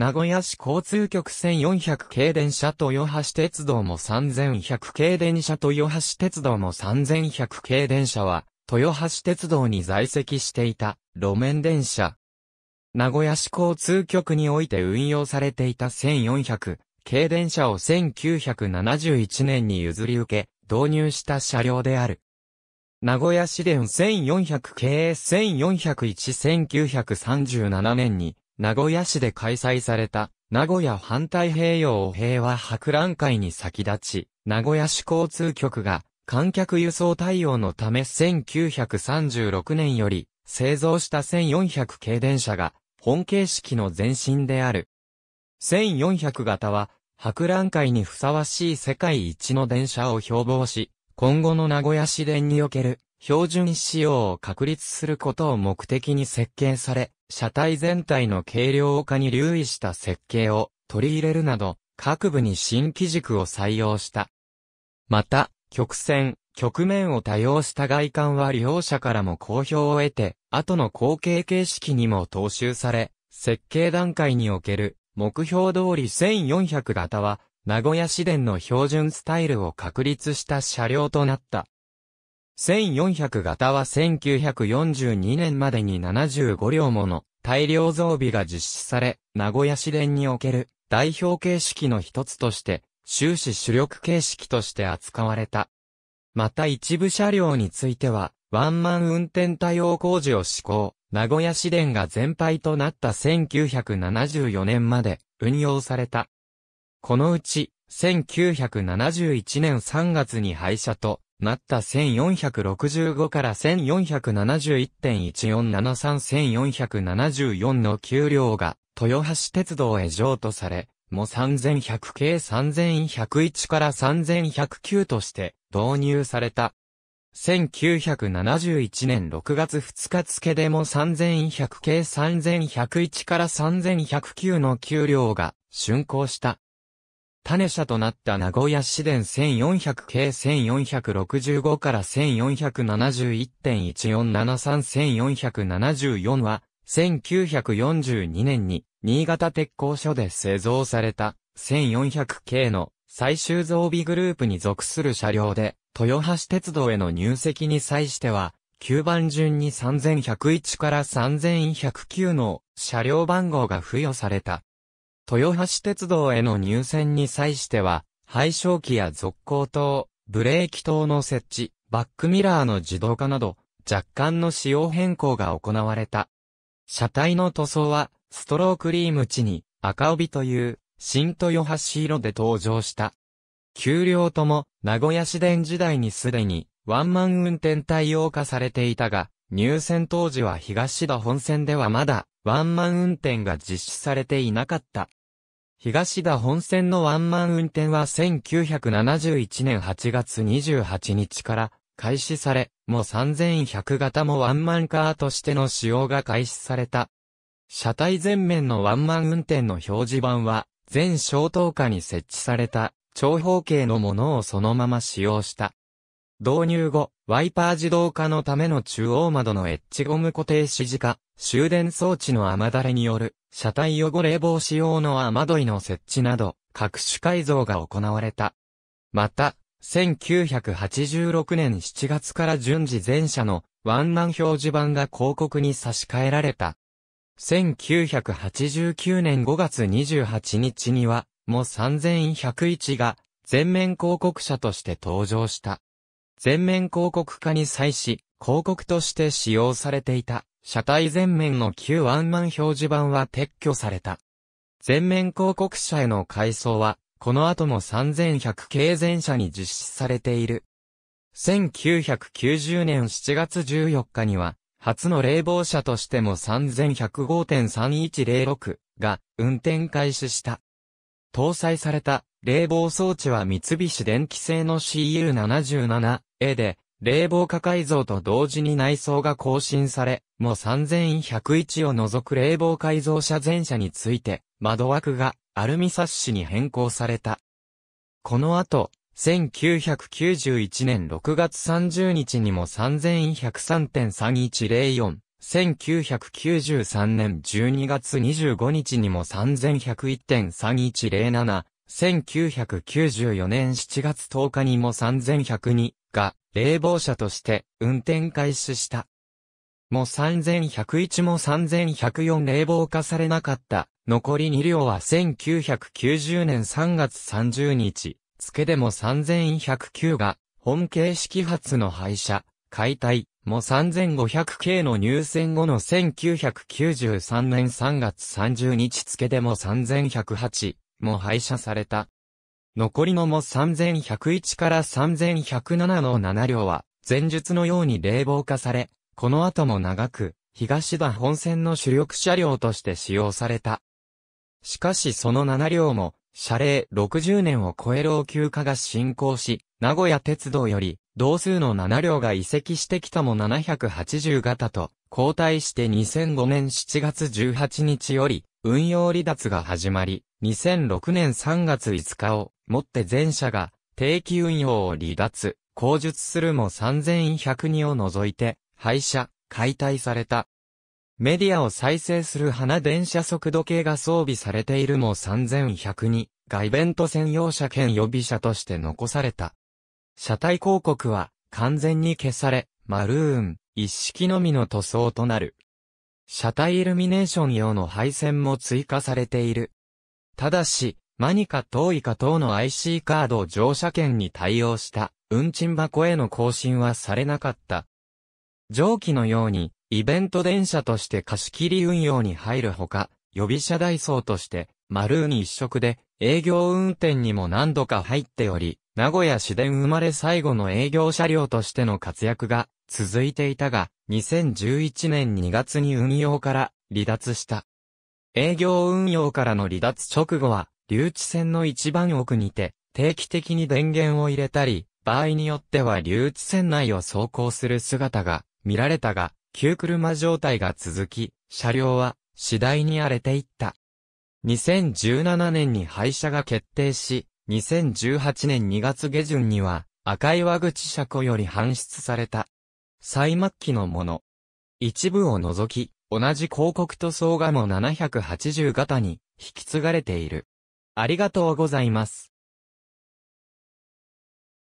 名古屋市交通局1400系電車豊橋鉄道も3100系電車豊橋鉄道も3100系電車は、豊橋鉄道に在籍していた路面電車。名古屋市交通局において運用されていた1400系電車を1971年に譲り受け、導入した車両である。名古屋市電1400系1401-1937年に名古屋市で開催された、名古屋反対平洋平和博覧会に先立ち、名古屋市交通局が、観客輸送対応のため1936年より、製造した1400系電車が、本形式の前身である。1400型は、博覧会にふさわしい世界一の電車を標榜し、今後の名古屋市電における標準仕様を確立することを目的に設計され、車体全体の軽量化に留意した設計を取り入れるなど、各部に新機軸を採用した。また、曲線、曲面を多用した外観は利用者からも好評を得て、後の後継形式にも踏襲され、設計段階における目標通り1400型は、名古屋市電の標準スタイルを確立した車両となった。1400型は1942年までに75両もの大量増備が実施され、名古屋市電における代表形式の一つとして、終始主力形式として扱われた。また一部車両については、ワンマン運転対応工事を施行、名古屋市電が全廃となった1974年まで運用された。このうち、1971年3月に廃車と、なった1465から1471.1473-1474の給料が豊橋鉄道へ譲渡され、も3100系3101から3109として導入された。1971年6月2日付でも3100系3101から3109の給料が竣工した。種社となった名古屋市電1400系1465から1471.1473-1474は、1942年に新潟鉄工所で製造された1400系の最終増備グループに属する車両で、豊橋鉄道への入籍に際しては、9番順に3101から3109の車両番号が付与された。豊橋鉄道への入線に際しては、配照器や続行灯、ブレーキ灯の設置、バックミラーの自動化など、若干の仕様変更が行われた。車体の塗装は、ストロークリーム地に赤帯という新豊橋色で登場した。給料とも名古屋市電時代にすでにワンマン運転対応化されていたが、入線当時は東田本線ではまだワンマン運転が実施されていなかった。東田本線のワンマン運転は1971年8月28日から開始され、も3100型もワンマンカーとしての使用が開始された。車体前面のワンマン運転の表示板は、全消灯下に設置された長方形のものをそのまま使用した。導入後、ワイパー自動化のための中央窓のエッジゴム固定指示化、終電装置の雨だれによる、車体汚れ防止用の雨どいの設置など、各種改造が行われた。また、1986年7月から順次全車のワンマン表示板が広告に差し替えられた。1989年5月28日には、もう3101が全面広告車として登場した。全面広告化に際し、広告として使用されていた。車体前面の旧ワンマン表示板は撤去された。前面広告車への改装は、この後も3100系全車に実施されている。1990年7月14日には、初の冷房車としても3105.3106が運転開始した。搭載された冷房装置は三菱電機製の CU77A で、冷房化改造と同時に内装が更新され、もう3101を除く冷房改造車全車について、窓枠がアルミサッシに変更された。この後、1991年6月30日にも3103.3104、1993年12月25日にも3101.3107、1994年7月10日にも3102が冷房車として運転開始した。も3101も3104冷房化されなかった。残り2両は1990年3月30日、付でも3109が、本形式発の廃車、解体、も 3500K 系の入選後の1993年3月30日付でも3108、も廃車された。残りのも3101から3107の7両は、前述のように冷房化され、この後も長く、東田本線の主力車両として使用された。しかしその7両も、車齢60年を超える老朽化が進行し、名古屋鉄道より、同数の7両が移籍してきたも780型と、交代して2005年7月18日より、運用離脱が始まり、2006年3月5日をもって全社が定期運用を離脱、口述するも3102を除いて廃車、解体された。メディアを再生する花電車速度計が装備されているも3102がイベント専用車兼予備車として残された。車体広告は完全に消され、マルーン、一式のみの塗装となる。車体イルミネーション用の配線も追加されている。ただし、マニカ等以下等の IC カード乗車券に対応した運賃箱への更新はされなかった。上記のように、イベント電車として貸し切り運用に入るほか、予備車代走として、マルーニ一色で、営業運転にも何度か入っており、名古屋市電生まれ最後の営業車両としての活躍が続いていたが、2011年2月に運用から離脱した。営業運用からの離脱直後は、留置線の一番奥にて、定期的に電源を入れたり、場合によっては留置線内を走行する姿が見られたが、旧車状態が続き、車両は次第に荒れていった。2017年に廃車が決定し、2018年2月下旬には赤い和口車庫より搬出された。最末期のもの。一部を除き、同じ広告と総画も780型に引き継がれている。ありがとうございます。